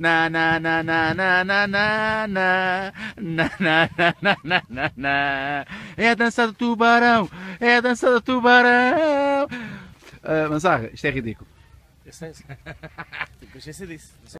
na na na na na na na na na na na na na na é a dança do tubarão é a dança do tubarão uh, Mansarra, isto é ridículo eu sei, eu sei disso